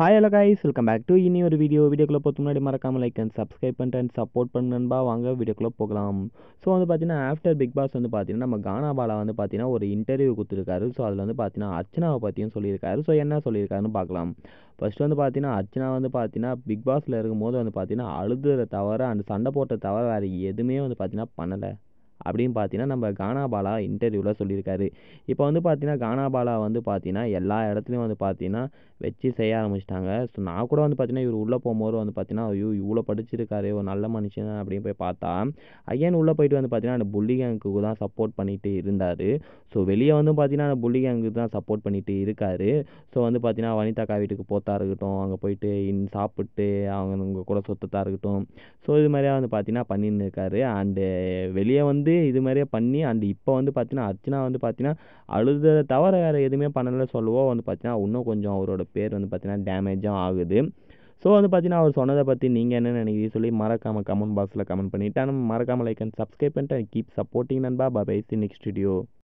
hi hello guys welcome back to இனி ஒரு video வீடியோக்குள்ளே போகிறது முன்னாடி மறக்காமல் லைக் அண்ட் சப்ஸ்கிரைப் பண்ணிட்டு அண்ட் சப்போர்ட் பண்ணுன்பா வாங்க வீடியோக்குள்ளே போகலாம் ஸோ வந்து பார்த்தீங்கன்னா ஆஃப்டர் பிக் பாஸ் வந்து பார்த்தீங்கன்னா நம்ம கானா கானாபாலா வந்து பார்த்தீங்கன்னா ஒரு இன்டர்வியூ கொடுத்துருக்காரு ஸோ அதில் வந்து பார்த்தீங்கன்னா அர்ச்சனாவை பற்றியும் சொல்லியிருக்காரு ஸோ என்ன சொல்லியிருக்காருன்னு பார்க்கலாம் ஃபஸ்ட்டு வந்து பார்த்தீங்கன்னா அர்ச்சனா வந்து பார்த்தீங்கன்னா பிக் பாஸில் இருக்கும் போது வந்து பார்த்தீங்கன்னா அழுதுற தவிர அண்ட் சண்டை போட்ட தவிர வேறு எதுவுமே வந்து பார்த்தீங்கன்னா பண்ணலை அப்படின்னு பார்த்தீங்கன்னா நம்ம கானாபாலா இன்டர்வியூவில் சொல்லியிருக்காரு இப்போ வந்து பார்த்தீங்கன்னா கானாபாலா வந்து பார்த்தீங்கன்னா எல்லா இடத்துலையும் வந்து பார்த்தீங்கன்னா வச்சு செய்ய ஆரம்பிச்சிட்டாங்க ஸோ நான் கூட வந்து பார்த்தீங்கன்னா இவர் உள்ளே போகும்போது வந்து பார்த்தீங்கன்னா ஐயோ இவ்வளோ படிச்சிருக்காரு ஒரு நல்ல மனுஷன் அப்படின்னு போய் பார்த்தா ஐயன் உள்ளே போயிட்டு வந்து பார்த்தீங்கன்னா அந்த புள்ளி கேங்குக்கு தான் சப்போர்ட் பண்ணிட்டு இருந்தார் ஸோ வெளியே வந்து பார்த்தீங்கன்னா அந்த புள்ளி கேங்குக்கு தான் சப்போர்ட் பண்ணிட்டு இருக்காரு ஸோ வந்து பார்த்தீங்கன்னா வனிதாக்கா வீட்டுக்கு போத்தா இருக்கட்டும் அங்கே போயிட்டு இன் சாப்பிட்டு அவங்க கூட சொத்தத்தாக இருக்கட்டும் ஸோ இது மாதிரியாக வந்து பார்த்தீங்கன்னா பண்ணின்னு இருக்காரு அண்டு வெளியே வந்து வந்து இது மாதிரியே பண்ணி அண்ட் இப்போ வந்து பார்த்தீங்கன்னா அர்ச்சனா வந்து பார்த்தீங்கன்னா அழுததை தவிர வேறு எதுவுமே பண்ணலை சொல்லுவோம் வந்து பார்த்தீங்கன்னா இன்னும் கொஞ்சம் அவரோட பேர் வந்து பார்த்தீங்கன்னா டேமேஜும் ஆகுது ஸோ வந்து பார்த்தீங்கன்னா அவர் சொன்னதை பற்றி நீங்கள் என்ன நினைக்கிறீங்க சொல்லி மறக்காமல் கமெண்ட் பாக்ஸில் கமெண்ட் பண்ணிவிட்டு ஆனால் மறக்காமல் லைக் அண்ட் சப்ஸ்கிரைப் பண்ணிட்டு கீப் சப்போர்ட்டிங் நண்பா பை சி நெக்ஸ்ட் வீடியோ